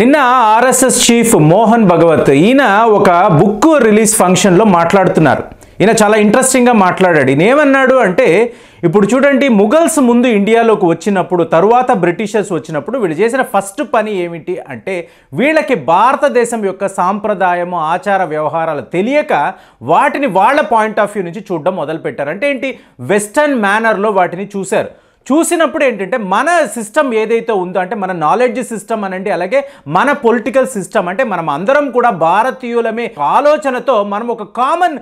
నిన్న RSS chief Mohan భగవత్ ఈయన ఒక బుక్ రిలీజ్ ఫంక్షన్లో మాట్లాడుతున్నారు ఈయన చాలా ఇంట్రెస్టింగ్గా మాట్లాడాడు ఈయన ఏమన్నాడు అంటే ఇప్పుడు చూడండి ముగల్స్ ముందు ఇండియాలోకి వచ్చినప్పుడు తరువాత బ్రిటిషర్స్ వచ్చినప్పుడు వీళ్ళు చేసిన ఫస్ట్ పని ఏమిటి అంటే వీళ్ళకి భారతదేశం యొక్క సాంప్రదాయము ఆచార వ్యవహారాలు తెలియక వాటిని వాళ్ళ పాయింట్ ఆఫ్ వ్యూ నుంచి చూడడం మొదలుపెట్టారు అంటే ఏంటి వెస్టర్న్ మేనర్లో వాటిని చూశారు చూసినప్పుడు ఏంటంటే మన సిస్టమ్ ఏదైతే ఉందో అంటే మన నాలెడ్జ్ సిస్టమ్ అనండి అలాగే మన పొలిటికల్ సిస్టమ్ అంటే మనం అందరం కూడా భారతీయులమే ఆలోచనతో మనం ఒక కామన్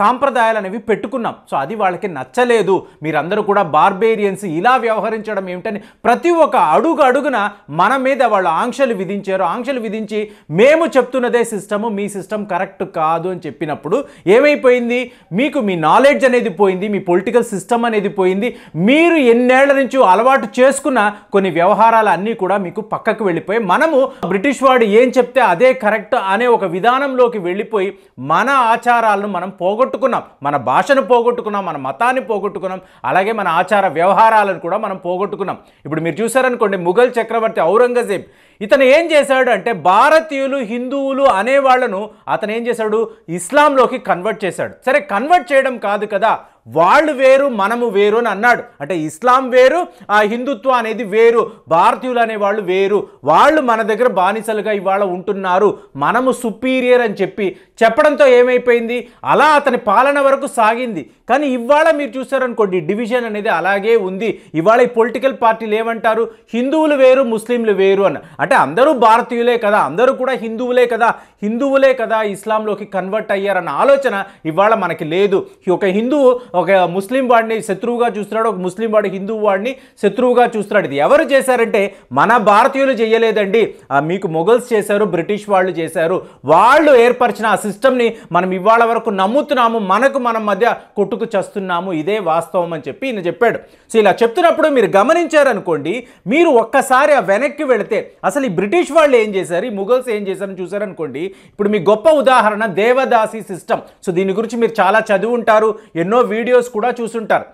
సాంప్రదాయాలు అనేవి పెట్టుకున్నాం సో అది వాళ్ళకి నచ్చలేదు మీరందరూ కూడా బార్బేరియన్స్ ఇలా వ్యవహరించడం ఏమిటని ప్రతి ఒక్క అడుగు అడుగున మన మీద వాళ్ళు ఆంక్షలు విధించారు ఆంక్షలు విధించి మేము చెప్తున్నదే సిస్టము మీ సిస్టమ్ కరెక్ట్ కాదు అని చెప్పినప్పుడు ఏమైపోయింది మీకు మీ నాలెడ్జ్ అనేది పోయింది మీ పొలిటికల్ సిస్టమ్ అనేది పోయింది మీరు ఎన్నే పదేళ్ల నుంచి అలవాటు చేసుకున్న కొన్ని వ్యవహారాలు అన్నీ కూడా మీకు పక్కకు వెళ్ళిపోయి మనము బ్రిటిష్ వాడు ఏం చెప్తే అదే కరెక్ట్ అనే ఒక విధానంలోకి వెళ్ళిపోయి మన ఆచారాలను మనం పోగొట్టుకున్నాం మన భాషను పోగొట్టుకున్నాం మన మతాన్ని పోగొట్టుకున్నాం అలాగే మన ఆచార వ్యవహారాలను కూడా మనం పోగొట్టుకున్నాం ఇప్పుడు మీరు చూసారనుకోండి ముఘల్ చక్రవర్తి ఔరంగజేబ్ ఇతను ఏం చేశాడు అంటే భారతీయులు హిందువులు అనేవాళ్లను అతను ఏం చేశాడు ఇస్లాంలోకి కన్వర్ట్ చేశాడు సరే కన్వర్ట్ చేయడం కాదు కదా వాళ్ళు వేరు మనము వేరు అని అన్నాడు అంటే ఇస్లాం వేరు ఆ హిందుత్వం అనేది వేరు భారతీయులు అనే వాళ్ళు వేరు వాళ్ళు మన దగ్గర బానిసలుగా ఇవాళ ఉంటున్నారు మనము సుపీరియర్ అని చెప్పి చెప్పడంతో ఏమైపోయింది అలా అతని పాలన వరకు సాగింది కానీ ఇవాళ మీరు చూసారనుకోండి డివిజన్ అనేది అలాగే ఉంది ఇవాళ ఈ పొలిటికల్ పార్టీలు ఏమంటారు హిందువులు వేరు ముస్లింలు వేరు అని అంటే అందరూ భారతీయులే కదా అందరూ కూడా హిందువులే కదా హిందువులే కదా ఇస్లాంలోకి కన్వర్ట్ అయ్యారన్న ఆలోచన ఇవాళ మనకి లేదు ఒక హిందువు ఒక ముస్లిం వాడిని శత్రువుగా చూస్తున్నాడు ఒక ముస్లిం వాడు హిందువు వాడిని శత్రువుగా చూస్తున్నాడు ఇది ఎవరు చేశారంటే మన భారతీయులు చేయలేదండి మీకు మొఘల్స్ చేశారు బ్రిటిష్ వాళ్ళు చేశారు వాళ్ళు ఏర్పరిచిన ఆ సిస్టమ్ని మనం ఇవాళ వరకు నమ్ముతున్నాము మనకు మనం మధ్య కొట్టుకు చస్తున్నాము ఇదే వాస్తవం అని చెప్పి ఈయన చెప్పాడు సో ఇలా చెప్తున్నప్పుడు మీరు గమనించారనుకోండి మీరు ఒక్కసారి ఆ వెనక్కి వెళితే అసలు ఈ బ్రిటిష్ వాళ్ళు ఏం చేశారు ఈ ముఘల్స్ ఏం చేశారని చూసారనుకోండి ఇప్పుడు మీ గొప్ప ఉదాహరణ దేవదాసి సిస్టమ్ సో దీని గురించి మీరు చాలా చదువు ఉంటారు ఎన్నో వీడియోస్ కూడా చూసుంటారు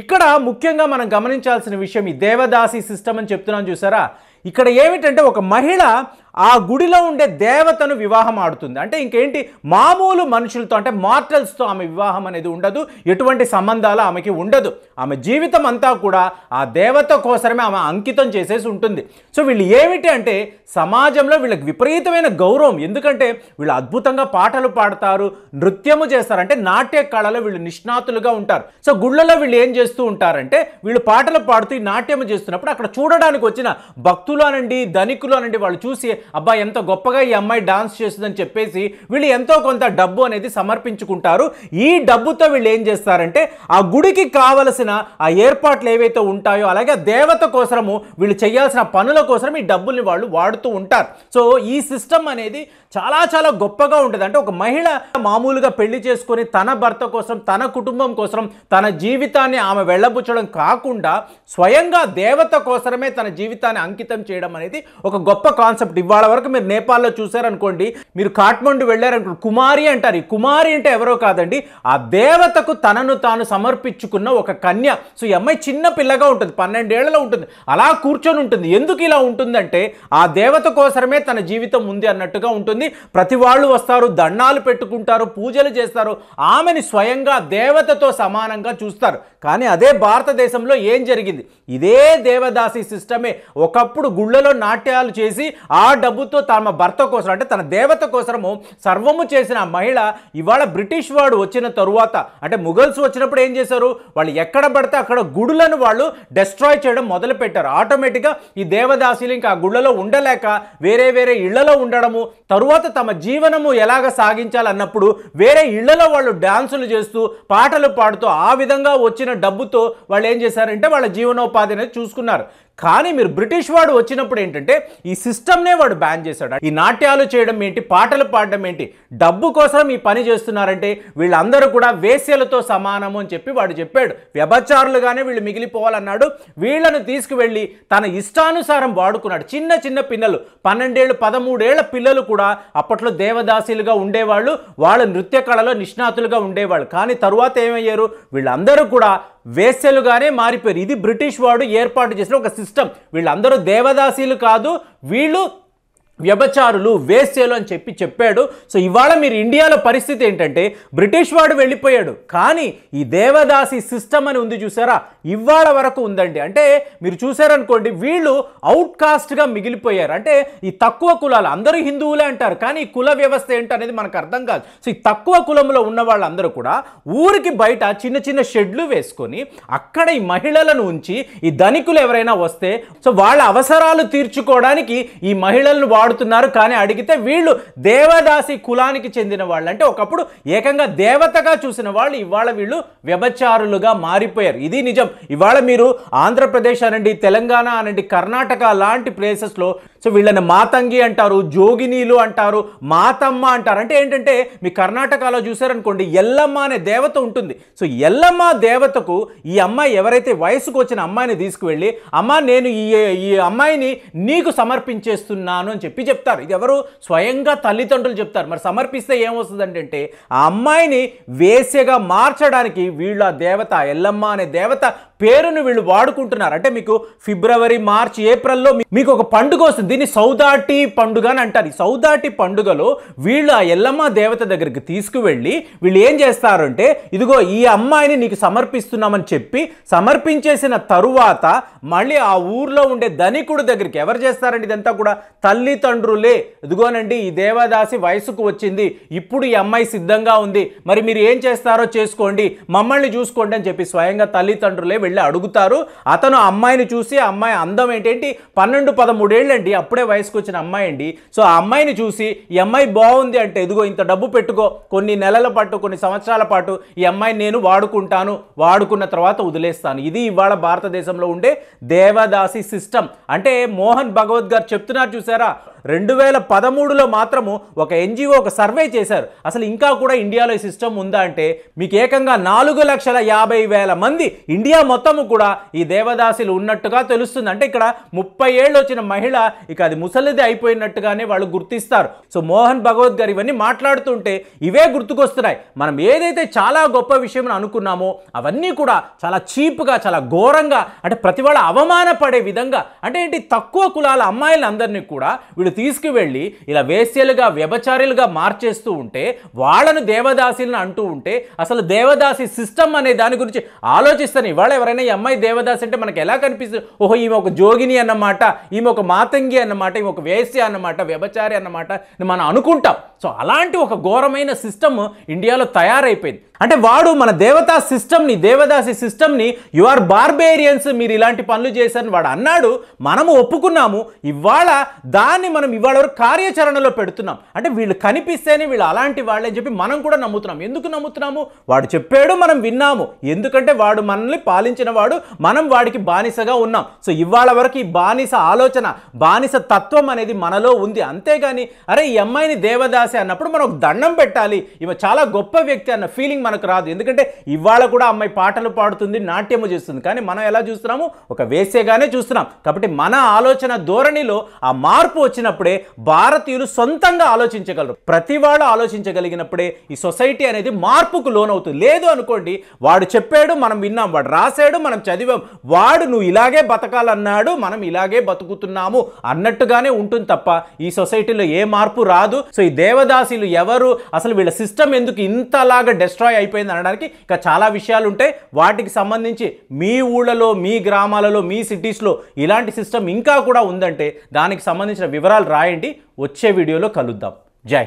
ఇక్కడ ముఖ్యంగా మనం గమనించాల్సిన విషయం ఈ దేవదాసి సిస్టమ్ అని చెప్తున్నాను చూసారా ఇక్కడ ఏమిటంటే ఒక మహిళ ఆ గుడిలో ఉండే దేవతను వివాహం ఆడుతుంది అంటే ఇంకేంటి మామూలు మనుషులతో అంటే మార్టల్స్తో ఆమె వివాహం అనేది ఉండదు ఎటువంటి సంబంధాలు ఆమెకి ఉండదు ఆమె జీవితం అంతా కూడా ఆ దేవత కోసమే ఆమె అంకితం చేసేసి ఉంటుంది సో వీళ్ళు ఏమిటి అంటే సమాజంలో వీళ్ళకి విపరీతమైన గౌరవం ఎందుకంటే వీళ్ళు అద్భుతంగా పాటలు పాడతారు నృత్యము చేస్తారు అంటే నాట్య కళలో వీళ్ళు నిష్ణాతులుగా ఉంటారు సో గుళ్ళలో వీళ్ళు ఏం చేస్తూ ఉంటారంటే వీళ్ళు పాటలు పాడుతూ నాట్యం చేస్తున్నప్పుడు అక్కడ చూడడానికి వచ్చిన భక్తులు అనండి ధనికులు అనండి వాళ్ళు చూసి అబ్బా ఎంతో గొప్పగా ఈ అమ్మాయి డాన్స్ చేస్తుందని చెప్పేసి వీళ్ళు ఎంతో కొంత డబ్బు అనేది సమర్పించుకుంటారు ఈ డబ్బుతో వీళ్ళు ఏం చేస్తారంటే ఆ గుడికి కావలసిన ఆ ఏర్పాట్లు ఏవైతే ఉంటాయో అలాగే దేవత కోసము వీళ్ళు చేయాల్సిన పనుల కోసం ఈ డబ్బుల్ని వాళ్ళు వాడుతూ ఉంటారు సో ఈ సిస్టమ్ అనేది చాలా చాలా గొప్పగా ఉంటుంది అంటే ఒక మహిళ మామూలుగా పెళ్లి చేసుకొని తన భర్త కోసం తన కుటుంబం కోసం తన జీవితాన్ని ఆమె వెళ్ళబుచ్చడం కాకుండా స్వయంగా దేవత కోసమే తన జీవితాన్ని అంకితం చేయడం అనేది ఒక గొప్ప కాన్సెప్ట్ ఇవ్వాలి ఇవాళ వరకు మీరు నేపాల్లో చూశారనుకోండి మీరు కాఠ్మండు వెళ్ళారనుకోండి కుమారి అంటారు ఈ కుమారి అంటే ఎవరో కాదండి ఆ దేవతకు తనను తాను సమర్పించుకున్న ఒక కన్య సో ఈ అమ్మాయి చిన్న పిల్లగా ఉంటుంది పన్నెండేళ్లలో ఉంటుంది అలా కూర్చొని ఉంటుంది ఎందుకు ఇలా ఉంటుందంటే ఆ దేవత కోసమే తన జీవితం ఉంది అన్నట్టుగా ఉంటుంది ప్రతి వాళ్ళు వస్తారు దండాలు పెట్టుకుంటారు పూజలు చేస్తారు ఆమెని స్వయంగా దేవతతో సమానంగా చూస్తారు కానీ అదే భారతదేశంలో ఏం జరిగింది ఇదే దేవదాసి సిస్టమే ఒకప్పుడు గుళ్ళలో నాట్యాలు చేసి ఆ డబ్బుతో తమ భర్త కోసం అంటే తన దేవత కోసము సర్వము చేసిన మహిళ ఇవాళ బ్రిటిష్ వాడు వచ్చిన తరువాత అంటే ముగల్స్ వచ్చినప్పుడు ఏం చేశారు వాళ్ళు ఎక్కడ పడితే అక్కడ గుడులను వాళ్ళు డెస్ట్రాయ్ చేయడం మొదలుపెట్టారు ఆటోమేటిక్గా ఈ దేవదాసీలు ఇంకా ఆ గుళ్ళలో ఉండలేక వేరే వేరే ఇళ్లలో ఉండడము తరువాత తమ జీవనము ఎలాగ సాగించాలన్నప్పుడు వేరే ఇళ్లలో వాళ్ళు డాన్సులు చేస్తూ పాటలు పాడుతూ ఆ విధంగా వచ్చిన డబ్బుతో వాళ్ళు ఏం చేశారంటే వాళ్ళ జీవనోపాధి అనేది చూసుకున్నారు కానీ మీరు బ్రిటిష్ వాడు వచ్చినప్పుడు ఏంటంటే ఈ సిస్టమ్నే వాడు బ్యాన్ చేశాడు ఈ నాట్యాలు చేయడం ఏంటి పాటలు పాడడం ఏంటి డబ్బు కోసం ఈ పని చేస్తున్నారంటే వీళ్ళందరూ కూడా వేశ్యలతో సమానము అని చెప్పి వాడు చెప్పాడు వ్యభచారులుగానే వీళ్ళు మిగిలిపోవాలన్నాడు వీళ్ళను తీసుకువెళ్ళి తన ఇష్టానుసారం వాడుకున్నాడు చిన్న చిన్న పిల్లలు పన్నెండేళ్ళు పదమూడేళ్ల పిల్లలు కూడా అప్పట్లో దేవదాసీలుగా ఉండేవాళ్ళు వాళ్ళ నృత్య కళలో నిష్ణాతులుగా ఉండేవాళ్ళు కానీ తరువాత ఏమయ్యారు వీళ్ళందరూ కూడా వేసెలుగానే మారిపోయారు ఇది బ్రిటిష్ వాడు ఏర్పాటు చేసిన ఒక సిస్టమ్ వీళ్ళందరూ దేవదాసీలు కాదు వీళ్ళు వ్యభచారులు వేసేలు అని చెప్పి చెప్పాడు సో ఇవాళ మీరు ఇండియాలో పరిస్థితి ఏంటంటే బ్రిటిష్ వాడు వెళ్ళిపోయాడు కానీ ఈ దేవదాసి సిస్టమ్ అని ఉంది చూసారా ఇవాళ వరకు ఉందండి అంటే మీరు చూసారనుకోండి వీళ్ళు అవుట్కాస్ట్గా మిగిలిపోయారు అంటే ఈ తక్కువ కులాలు అందరూ హిందువులే అంటారు కానీ కుల వ్యవస్థ ఏంటనేది అనేది మనకు అర్థం కాదు సో ఈ తక్కువ కులంలో ఉన్న వాళ్ళందరూ కూడా ఊరికి బయట చిన్న చిన్న షెడ్లు వేసుకొని అక్కడ ఈ మహిళలను ఉంచి ఈ ధనికులు ఎవరైనా వస్తే సో వాళ్ళ అవసరాలు తీర్చుకోవడానికి ఈ మహిళలను వాడుతున్నారు కానీ అడిగితే వీళ్ళు దేవదాసి కులానికి చెందిన వాళ్ళు అంటే ఒకప్పుడు ఏకంగా దేవతగా చూసిన వాళ్ళు ఇవాళ వీళ్ళు వ్యభచారులుగా మారిపోయారు ఇది నిజం ఇవాళ మీరు ఆంధ్రప్రదేశ్ అనండి తెలంగాణ అనండి కర్ణాటక లాంటి ప్లేసెస్లో సో వీళ్ళని మాతంగి అంటారు జోగినీలు అంటారు మాతమ్మ అంటారు అంటే ఏంటంటే మీ కర్ణాటకలో చూసారనుకోండి ఎల్లమ్మ అనే దేవత ఉంటుంది సో ఎల్లమ్మ దేవతకు ఈ అమ్మాయి ఎవరైతే వయసుకు వచ్చిన అమ్మాయిని తీసుకువెళ్ళి అమ్మ నేను ఈ ఈ అమ్మాయిని నీకు సమర్పించేస్తున్నాను అని చెప్పి చెప్తారు ఇది ఎవరు స్వయంగా తల్లిదండ్రులు చెప్తారు మరి సమర్పిస్తే ఏమొస్తుంది అంటే ఆ అమ్మాయిని వేసేగా మార్చడానికి వీళ్ళు ఆ దేవత ఎల్లమ్మ అనే దేవత పేరును వీళ్ళు వాడుకుంటున్నారు అంటే మీకు ఫిబ్రవరి మార్చ్ ఏప్రిల్లో మీకు ఒక పండుగ వస్తుంది దీన్ని సౌదాటి పండుగ అని అంటారు ఈ సౌదాటి పండుగలో వీళ్ళు ఆ ఎల్లమ్మ దేవత దగ్గరికి తీసుకువెళ్ళి వీళ్ళు ఏం చేస్తారంటే ఇదిగో ఈ అమ్మాయిని నీకు సమర్పిస్తున్నామని చెప్పి సమర్పించేసిన తరువాత మళ్ళీ ఆ ఊర్లో ఉండే ధనికుడు దగ్గరికి ఎవరు చేస్తారండి ఇదంతా కూడా తల్లిదండ్రులే ఇదిగోనండి ఈ దేవదాసి వయసుకు వచ్చింది ఇప్పుడు ఈ అమ్మాయి సిద్ధంగా ఉంది మరి మీరు ఏం చేస్తారో చేసుకోండి మమ్మల్ని చూసుకోండి అని చెప్పి స్వయంగా తల్లిదండ్రులే వెళ్ళి వెళ్ళి అడుగుతారు అతను అమ్మాయిని చూసి అమ్మాయి అందం ఏంటంటే పన్నెండు పదమూడేళ్ళు అండి అప్పుడే వయసుకు వచ్చిన అమ్మాయి అండి సో ఆ అమ్మాయిని చూసి ఈ అమ్మాయి బాగుంది అంటే ఎదుగో ఇంత డబ్బు పెట్టుకో కొన్ని నెలల పాటు కొన్ని సంవత్సరాల పాటు ఈ అమ్మాయిని నేను వాడుకుంటాను వాడుకున్న తర్వాత వదిలేస్తాను ఇది ఇవాళ భారతదేశంలో ఉండే దేవదాసి సిస్టమ్ అంటే మోహన్ భగవత్ గారు చెప్తున్నారు చూసారా రెండు వేల పదమూడులో మాత్రము ఒక ఎన్జిఓ ఒక సర్వే చేశారు అసలు ఇంకా కూడా ఇండియాలో ఈ సిస్టమ్ ఉందా అంటే మీకు ఏకంగా నాలుగు లక్షల యాభై వేల మంది ఇండియా మొత్తము కూడా ఈ దేవదాసులు ఉన్నట్టుగా తెలుస్తుంది అంటే ఇక్కడ ముప్పై ఏళ్ళు వచ్చిన మహిళ ఇక అది ముసలిది అయిపోయినట్టుగానే వాళ్ళు గుర్తిస్తారు సో మోహన్ భగవద్ గారు ఇవన్నీ మాట్లాడుతుంటే ఇవే గుర్తుకొస్తున్నాయి మనం ఏదైతే చాలా గొప్ప విషయం అనుకున్నామో అవన్నీ కూడా చాలా చీప్గా చాలా ఘోరంగా అంటే ప్రతి వాళ్ళ అవమానపడే విధంగా అంటే ఏంటి తక్కువ కులాల అమ్మాయిలందరినీ కూడా వీళ్ళు తీసుకువెళ్ళి ఇలా వేశ్యలుగా వ్యభచారులుగా మార్చేస్తూ ఉంటే వాళ్ళను దేవదాసీలను అంటూ ఉంటే అసలు దేవదాసి సిస్టమ్ అనే దాని గురించి ఆలోచిస్తాను ఇవాళ ఎవరైనా ఈ అమ్మాయి దేవదాస్ అంటే మనకు ఎలా కనిపిస్తుంది ఓహో ఈమె ఒక జోగిని అన్నమాట ఈమె ఒక మాతంగి అన్నమాట ఈమె ఒక వేస్య అన్నమాట వ్యభచారి అన్నమాట మనం అనుకుంటాం సో అలాంటి ఒక ఘోరమైన సిస్టమ్ ఇండియాలో తయారైపోయింది అంటే వాడు మన దేవతా సిస్టమ్ని దేవదాసి సిస్టమ్ని యు ఆర్ బార్బేరియన్స్ మీరు ఇలాంటి పనులు చేశారని వాడు అన్నాడు మనము ఒప్పుకున్నాము ఇవాళ దాన్ని మనం ఇవాళ వరకు కార్యాచరణలో పెడుతున్నాం అంటే వీళ్ళు కనిపిస్తేనే వీళ్ళు అలాంటి వాళ్ళని చెప్పి మనం కూడా నమ్ముతున్నాం ఎందుకు నమ్ముతున్నాము వాడు చెప్పాడు మనం విన్నాము ఎందుకంటే వాడు మనల్ని పాలించిన వాడు మనం వాడికి బానిసగా ఉన్నాం సో ఇవాళ వరకు ఈ బానిస ఆలోచన బానిస తత్వం అనేది మనలో ఉంది అంతేగాని అరే ఈ అమ్మాయిని దేవదాసి అన్నప్పుడు మనం దండం పెట్టాలి ఇవ చాలా గొప్ప వ్యక్తి అన్న ఫీలింగ్ మన మనకు రాదు ఎందుకంటే ఇవాళ కూడా అమ్మాయి పాటలు పాడుతుంది నాట్యము చేస్తుంది కానీ మనం ఎలా చూస్తున్నాము ఒక వేసేగానే చూస్తున్నాం కాబట్టి మన ఆలోచన ధోరణిలో ఆ మార్పు వచ్చినప్పుడే భారతీయులు సొంతంగా ఆలోచించగలరు ప్రతి వాళ్ళు ఆలోచించగలిగినప్పుడే ఈ సొసైటీ అనేది మార్పుకు లోనవుతుంది లేదు అనుకోండి వాడు చెప్పాడు మనం విన్నాం వాడు రాశాడు మనం చదివాం వాడు నువ్వు ఇలాగే బతకాలన్నాడు మనం ఇలాగే బతుకుతున్నాము అన్నట్టుగానే ఉంటుంది తప్ప ఈ సొసైటీలో ఏ మార్పు రాదు సో ఈ దేవదాసీలు ఎవరు అసలు వీళ్ళ సిస్టమ్ ఎందుకు ఇంతలాగా డెస్ట్రాయ్ స్థాయి అయిపోయింది అనడానికి ఇంకా చాలా విషయాలు ఉంటాయి వాటికి సంబంధించి మీ ఊళ్ళలో మీ గ్రామాలలో మీ సిటీస్లో ఇలాంటి సిస్టమ్ ఇంకా కూడా ఉందంటే దానికి సంబంధించిన వివరాలు రాయండి వచ్చే వీడియోలో కలుద్దాం జై